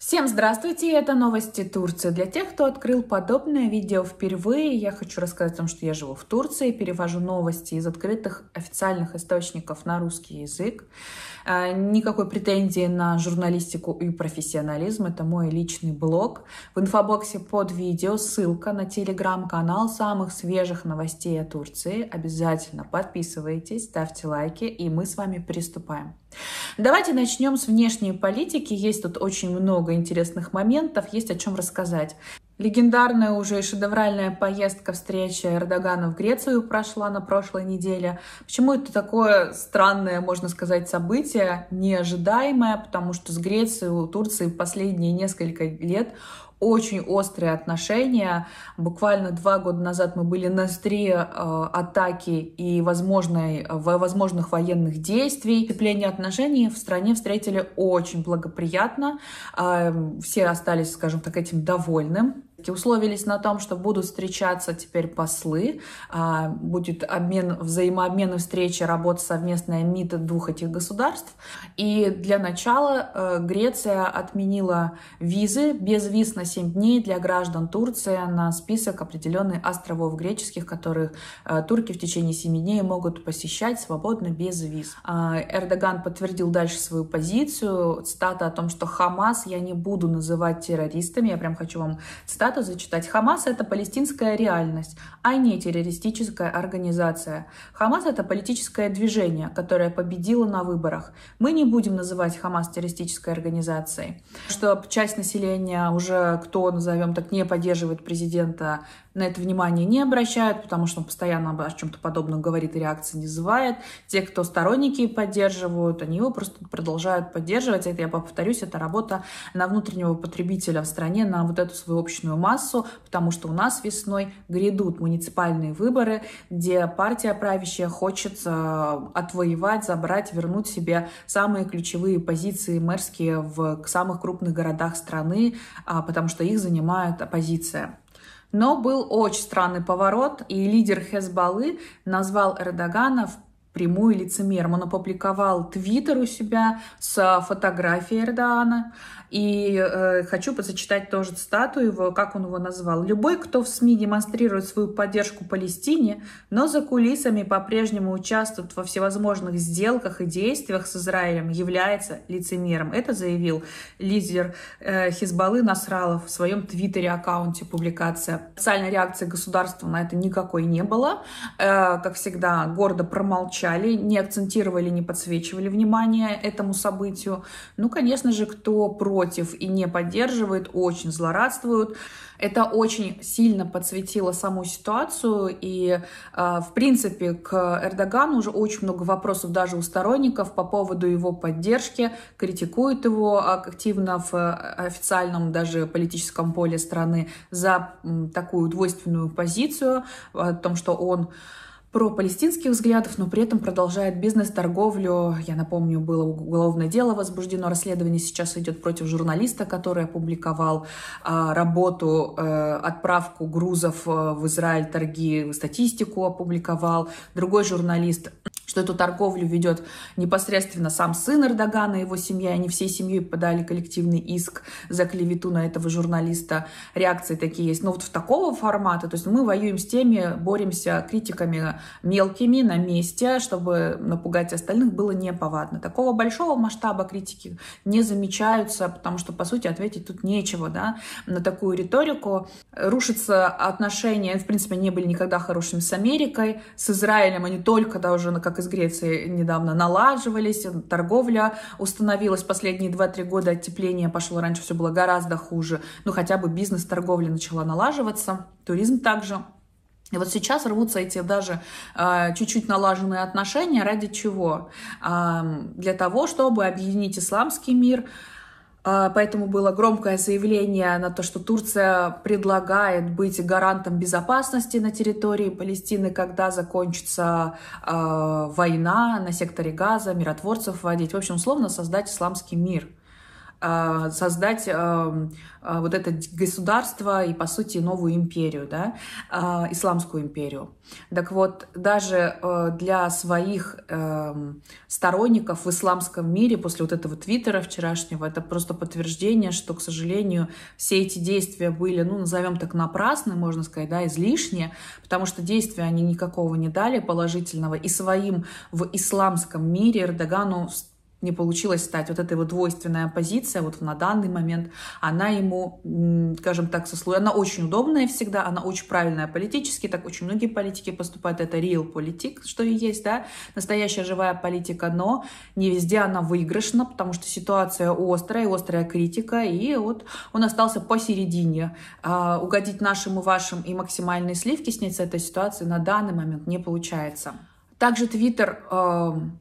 Всем здравствуйте, это новости Турции. Для тех, кто открыл подобное видео впервые, я хочу рассказать о том, что я живу в Турции, перевожу новости из открытых официальных источников на русский язык. А, никакой претензии на журналистику и профессионализм, это мой личный блог. В инфобоксе под видео ссылка на телеграм-канал самых свежих новостей о Турции. Обязательно подписывайтесь, ставьте лайки, и мы с вами приступаем. Давайте начнем с внешней политики. Есть тут очень много интересных моментов, есть о чем рассказать. Легендарная уже шедевральная поездка встреча Эрдогана в Грецию прошла на прошлой неделе. Почему это такое странное, можно сказать, событие, неожидаемое? Потому что с Грецией, у Турции последние несколько лет очень острые отношения. Буквально два года назад мы были на стре э, атаки и возможной, э, возможных военных действий. Тепление отношений в стране встретили очень благоприятно. Э, все остались, скажем так, этим довольны. Условились на том, что будут встречаться теперь послы, а, будет обмен, взаимообмен и встреча, работа совместная МИДа двух этих государств. И для начала э, Греция отменила визы, без виз на 7 дней для граждан Турции на список определенных островов греческих, которых э, турки в течение 7 дней могут посещать свободно без виз. А, Эрдоган подтвердил дальше свою позицию, цитата о том, что Хамас я не буду называть террористами, я прям хочу вам цитату цитату зачитать. «Хамас – это палестинская реальность, а не террористическая организация. Хамас – это политическое движение, которое победило на выборах. Мы не будем называть Хамас террористической организацией». Что часть населения уже, кто, назовем так, не поддерживает президента, на это внимание не обращают, потому что он постоянно о чем-то подобном говорит и реакции не вызывает. Те, кто сторонники поддерживают, они его просто продолжают поддерживать. Это, я повторюсь, это работа на внутреннего потребителя в стране, на вот эту свою общую массу, потому что у нас весной грядут муниципальные выборы, где партия правящая хочет э, отвоевать, забрать, вернуть себе самые ключевые позиции мэрские в самых крупных городах страны, а, потому что их занимает оппозиция. Но был очень странный поворот, и лидер Хезбаллы назвал Эрдогана в прямую лицемером. Он опубликовал твиттер у себя с а, фотографией Эрдоана. И э, хочу зачитать тоже статую его, как он его назвал. «Любой, кто в СМИ демонстрирует свою поддержку Палестине, но за кулисами по-прежнему участвует во всевозможных сделках и действиях с Израилем, является лицемером». Это заявил лидер э, Хизбаллы Насралов в своем твиттере-аккаунте публикация. Социальной реакции государства на это никакой не было. Э, как всегда, гордо промолчал молчали, не акцентировали, не подсвечивали внимание этому событию. Ну, конечно же, кто против и не поддерживает, очень злорадствуют. Это очень сильно подсветило саму ситуацию, и, а, в принципе, к Эрдогану уже очень много вопросов даже у сторонников по поводу его поддержки, критикуют его активно в э, официальном даже политическом поле страны за такую двойственную позицию о том, что он про палестинских взглядов, но при этом продолжает бизнес-торговлю. Я напомню, было уголовное дело возбуждено, расследование сейчас идет против журналиста, который опубликовал э, работу, э, отправку грузов э, в Израиль, торги, статистику опубликовал. Другой журналист что эту торговлю ведет непосредственно сам сын Эрдогана и его семья. Они всей семьей подали коллективный иск за клевету на этого журналиста. Реакции такие есть. Но вот в такого формата, то есть мы воюем с теми, боремся критиками мелкими на месте, чтобы напугать остальных, было неповадно. Такого большого масштаба критики не замечаются, потому что, по сути, ответить тут нечего, да, на такую риторику. Рушатся отношения, в принципе, не были никогда хорошими с Америкой, с Израилем они только да даже как из Греции недавно налаживались, торговля установилась последние 2-3 года, оттепление пошло, раньше все было гораздо хуже, ну хотя бы бизнес торговли начала налаживаться, туризм также. И вот сейчас рвутся эти даже э, чуть-чуть налаженные отношения ради чего? Э, для того, чтобы объединить исламский мир, а, поэтому было громкое заявление на то, что Турция предлагает быть гарантом безопасности на территории Палестины, когда закончится э, война на секторе Газа, миротворцев вводить. В общем, условно создать исламский мир – а, создать а, вот это государство и, по сути, новую империю, да, а, исламскую империю. Так вот, даже для своих эм, сторонников в исламском мире после вот этого твиттера вчерашнего, это просто подтверждение, что, к сожалению, все эти действия были, ну, назовем так, напрасны, можно сказать, да, излишние, потому что действия они никакого не дали положительного, и своим в исламском мире Эрдогану не получилось стать. Вот эта его двойственная позиция вот на данный момент, она ему, скажем так, со слоя, она очень удобная всегда, она очень правильная политически, так очень многие политики поступают, это real политик, что и есть, да, настоящая живая политика, но не везде она выигрышна, потому что ситуация острая, острая критика, и вот он остался посередине. А угодить нашим и вашим и максимальные сливки снять с этой ситуации на данный момент не получается. Также Твиттер эм,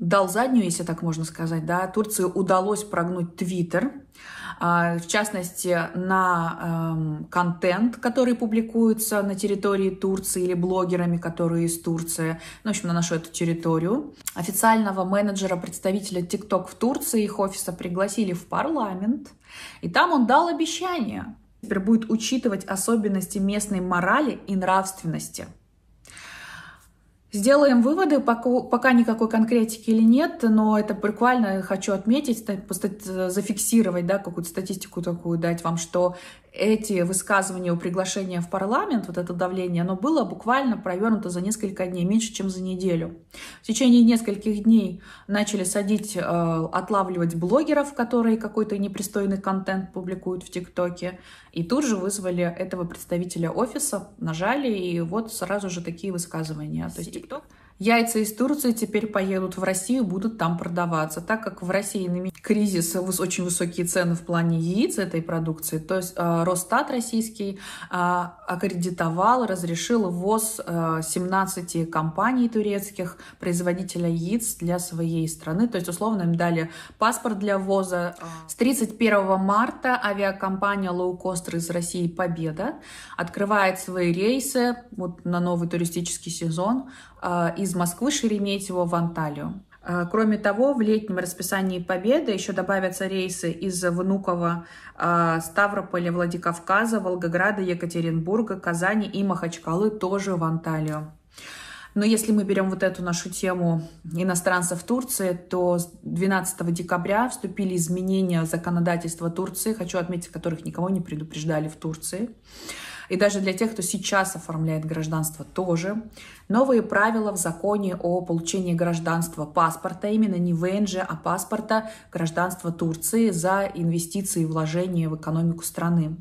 дал заднюю, если так можно сказать, да, Турции удалось прогнуть Твиттер, а, в частности, на эм, контент, который публикуется на территории Турции или блогерами, которые из Турции, ну, в общем, на нашу эту территорию. Официального менеджера представителя TikTok в Турции, их офиса пригласили в парламент, и там он дал обещание, теперь будет учитывать особенности местной морали и нравственности – Сделаем выводы, пока, никакой конкретики или нет, но это буквально хочу отметить, зафиксировать, да, какую-то статистику такую дать вам, что эти высказывания у приглашения в парламент, вот это давление, оно было буквально провернуто за несколько дней, меньше, чем за неделю. В течение нескольких дней начали садить, э, отлавливать блогеров, которые какой-то непристойный контент публикуют в ТикТоке, и тут же вызвали этого представителя офиса, нажали, и вот сразу же такие высказывания. То есть ТикТок... TikTok Яйца из Турции теперь поедут в Россию, будут там продаваться. Так как в России кризис, очень высокие цены в плане яиц этой продукции, то есть э, Росстат российский э, аккредитовал, разрешил ввоз 17 э, компаний турецких, производителя яиц для своей страны. То есть, условно, им дали паспорт для ввоза. А. С 31 марта авиакомпания лоукостер из России «Победа» открывает свои рейсы вот на новый туристический сезон Э, из Москвы Шереметьево в Анталию. Э, кроме того, в летнем расписании Победы еще добавятся рейсы из Внуково, э, Ставрополя, Владикавказа, Волгограда, Екатеринбурга, Казани и Махачкалы тоже в Анталию. Но если мы берем вот эту нашу тему иностранцев в Турции, то 12 декабря вступили изменения законодательства Турции, хочу отметить, которых никого не предупреждали в Турции и даже для тех, кто сейчас оформляет гражданство тоже. Новые правила в законе о получении гражданства паспорта, именно не ВНЖ, а паспорта гражданства Турции за инвестиции и вложения в экономику страны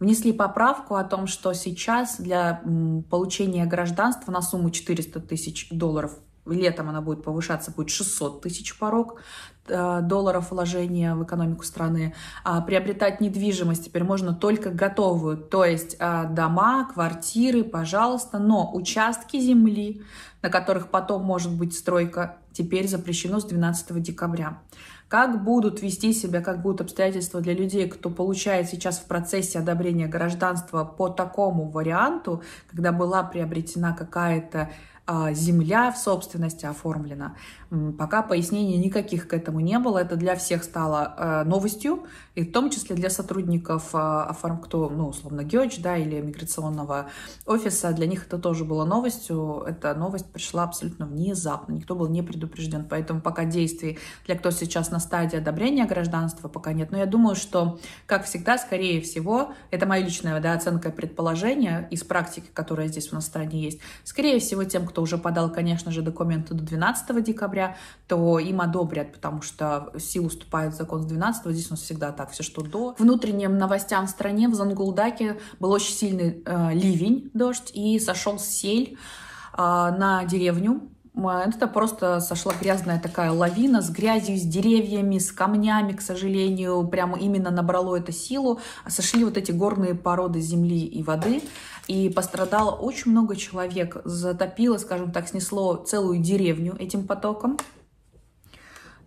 внесли поправку о том, что сейчас для получения гражданства на сумму 400 тысяч долларов летом она будет повышаться, будет 600 тысяч порог э, долларов вложения в экономику страны. А приобретать недвижимость теперь можно только готовую, то есть а, дома, квартиры, пожалуйста, но участки земли, на которых потом может быть стройка, теперь запрещено с 12 декабря. Как будут вести себя, как будут обстоятельства для людей, кто получает сейчас в процессе одобрения гражданства по такому варианту, когда была приобретена какая-то а, земля в собственности оформлена. Пока пояснений никаких к этому не было. Это для всех стало э, новостью, и в том числе для сотрудников, а, кто, ну, условно, ГЕОЧ, да, или миграционного офиса, для них это тоже было новостью. Эта новость пришла абсолютно внезапно, никто был не предупрежден. Поэтому пока действий для кто сейчас на стадии одобрения гражданства пока нет. Но я думаю, что, как всегда, скорее всего, это моя личная да, оценка и предположение из практики, которая здесь у нас в стране есть, скорее всего, тем, кто кто уже подал, конечно же, документы до 12 декабря, то им одобрят, потому что в силу вступает закон с 12, здесь у нас всегда так, все что до. Внутренним новостям в стране в Зангулдаке был очень сильный э, ливень, дождь, и сошел сель э, на деревню, это просто сошла грязная такая лавина с грязью, с деревьями, с камнями, к сожалению. Прямо именно набрало это силу. А сошли вот эти горные породы земли и воды. И пострадало очень много человек. Затопило, скажем так, снесло целую деревню этим потоком.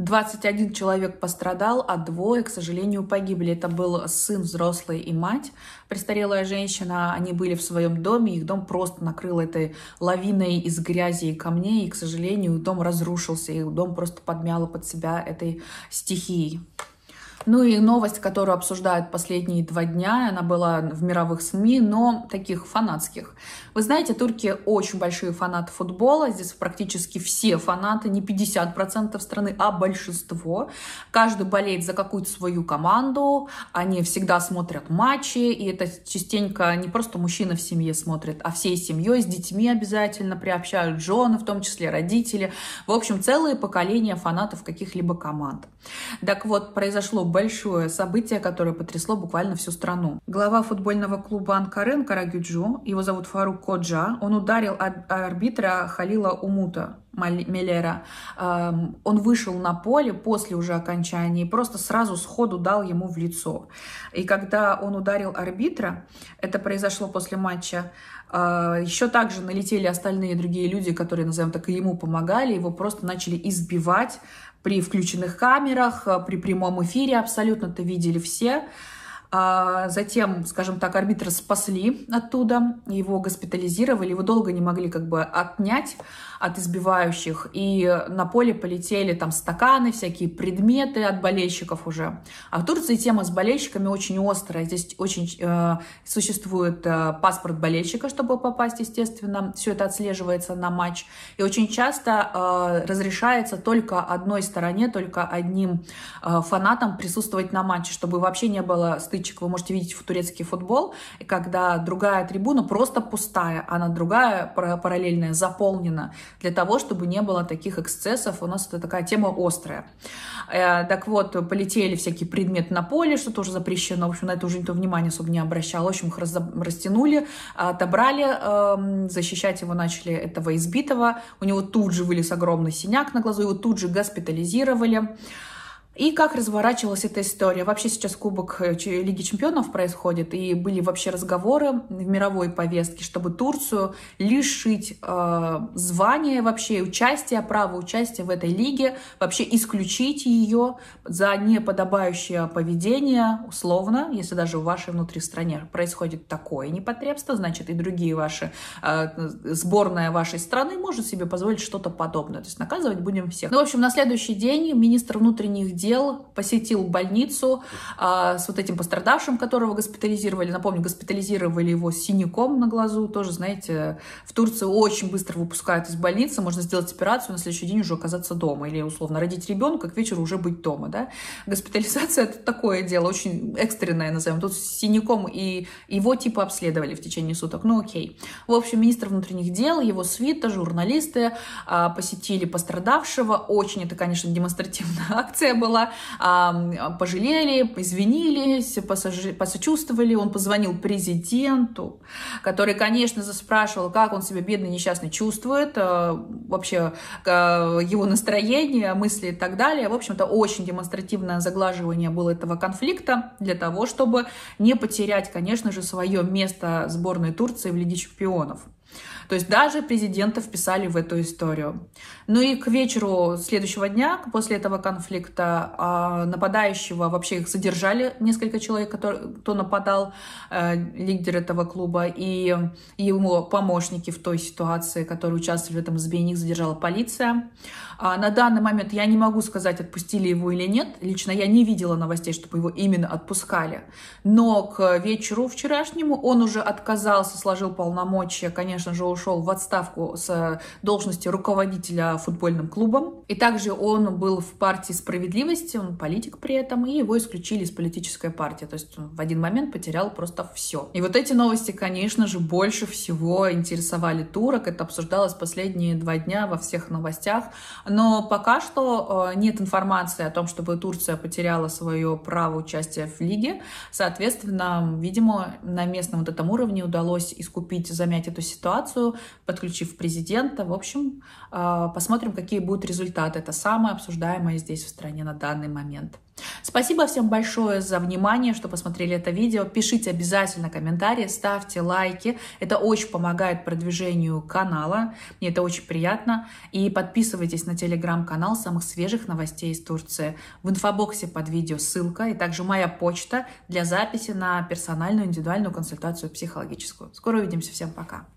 21 человек пострадал, а двое, к сожалению, погибли. Это был сын взрослый и мать, престарелая женщина. Они были в своем доме, их дом просто накрыл этой лавиной из грязи и камней. И, к сожалению, дом разрушился, их дом просто подмяло под себя этой стихией. Ну и новость, которую обсуждают последние два дня, она была в мировых СМИ, но таких фанатских. Вы знаете, турки очень большие фанаты футбола, здесь практически все фанаты, не 50% страны, а большинство. Каждый болеет за какую-то свою команду, они всегда смотрят матчи, и это частенько не просто мужчина в семье смотрит, а всей семьей, с детьми обязательно приобщают жены, в том числе родители. В общем, целые поколения фанатов каких-либо команд. Так вот, произошло большое событие, которое потрясло буквально всю страну. Глава футбольного клуба Анкарен Карагюджу, его зовут Фарук Коджа, он ударил арбитра Халила Умута. Мелера, он вышел на поле после уже окончания и просто сразу сходу дал ему в лицо. И когда он ударил арбитра, это произошло после матча, а, еще также налетели остальные другие люди, которые, назовем так, и ему помогали, его просто начали избивать при включенных камерах, а, при прямом эфире, абсолютно это видели все. А затем, скажем так, арбитра спасли оттуда, его госпитализировали, его долго не могли как бы отнять от избивающих. И на поле полетели там стаканы, всякие предметы от болельщиков уже. А в Турции тема с болельщиками очень острая. Здесь очень э, существует э, паспорт болельщика, чтобы попасть, естественно. Все это отслеживается на матч. И очень часто э, разрешается только одной стороне, только одним э, фанатам присутствовать на матче, чтобы вообще не было стычек летчик вы можете видеть в турецкий футбол, когда другая трибуна просто пустая, а на другая параллельная заполнена для того, чтобы не было таких эксцессов. У нас это такая тема острая. Э, так вот, полетели всякие предметы на поле, что тоже запрещено. В общем, на это уже никто внимания особо не обращал. В общем, их растянули, отобрали, эм, защищать его начали этого избитого. У него тут же вылез огромный синяк на глазу, его тут же госпитализировали. И как разворачивалась эта история? Вообще сейчас Кубок э, Лиги Чемпионов происходит, и были вообще разговоры в мировой повестке, чтобы Турцию лишить э, звания вообще, участия, права участия в этой лиге, вообще исключить ее за неподобающее поведение, условно, если даже в вашей внутри стране происходит такое непотребство, значит и другие ваши, э, сборная вашей страны может себе позволить что-то подобное. То есть наказывать будем всех. Ну, в общем, на следующий день министр внутренних дел сидел, посетил больницу а, с вот этим пострадавшим, которого госпитализировали. Напомню, госпитализировали его с синяком на глазу. Тоже, знаете, в Турции очень быстро выпускают из больницы. Можно сделать операцию, на следующий день уже оказаться дома. Или, условно, родить ребенка, к вечеру уже быть дома. Да? Госпитализация – это такое дело, очень экстренное, назовем. Тут с синяком и его типа обследовали в течение суток. Ну, окей. В общем, министр внутренних дел, его свита, журналисты а, посетили пострадавшего. Очень это, конечно, демонстративная акция была горло, пожалели, извинились, посочувствовали. Он позвонил президенту, который, конечно, заспрашивал, как он себя бедный несчастный чувствует, э, вообще его настроение, мысли и так далее. В общем-то, очень демонстративное заглаживание было этого конфликта для того, чтобы не потерять, конечно же, свое место сборной Турции в Лиге чемпионов. То есть даже президента вписали в эту историю. Ну и к вечеру следующего дня, после этого конфликта, а, нападающего вообще их задержали несколько человек, который, кто нападал, э, лидер этого клуба, и его помощники в той ситуации, которые участвовали в этом избиении, их задержала полиция. А, на данный момент я не могу сказать, отпустили его или нет. Лично я не видела новостей, чтобы его именно отпускали. Но к вечеру вчерашнему он уже отказался, сложил полномочия, конечно же, уж ушел в отставку с должности руководителя футбольным клубом. И также он был в партии справедливости, он политик при этом, и его исключили из политической партии. То есть он в один момент потерял просто все. И вот эти новости, конечно же, больше всего интересовали турок. Это обсуждалось последние два дня во всех новостях. Но пока что э, нет информации о том, чтобы Турция потеряла свое право участия в лиге. Соответственно, видимо, на местном вот этом уровне удалось искупить, замять эту ситуацию Конституцию, подключив президента. В общем, а, посмотрим, какие будут результаты. Это самое обсуждаемое здесь в стране на данный момент. Спасибо всем большое за внимание, что посмотрели это видео. Пишите обязательно комментарии, ставьте лайки. Это очень помогает продвижению канала. Мне это очень приятно. И подписывайтесь на телеграм-канал самых свежих новостей из Турции. В инфобоксе под видео ссылка и также моя почта для записи на персональную индивидуальную консультацию психологическую. Скоро увидимся. Всем пока.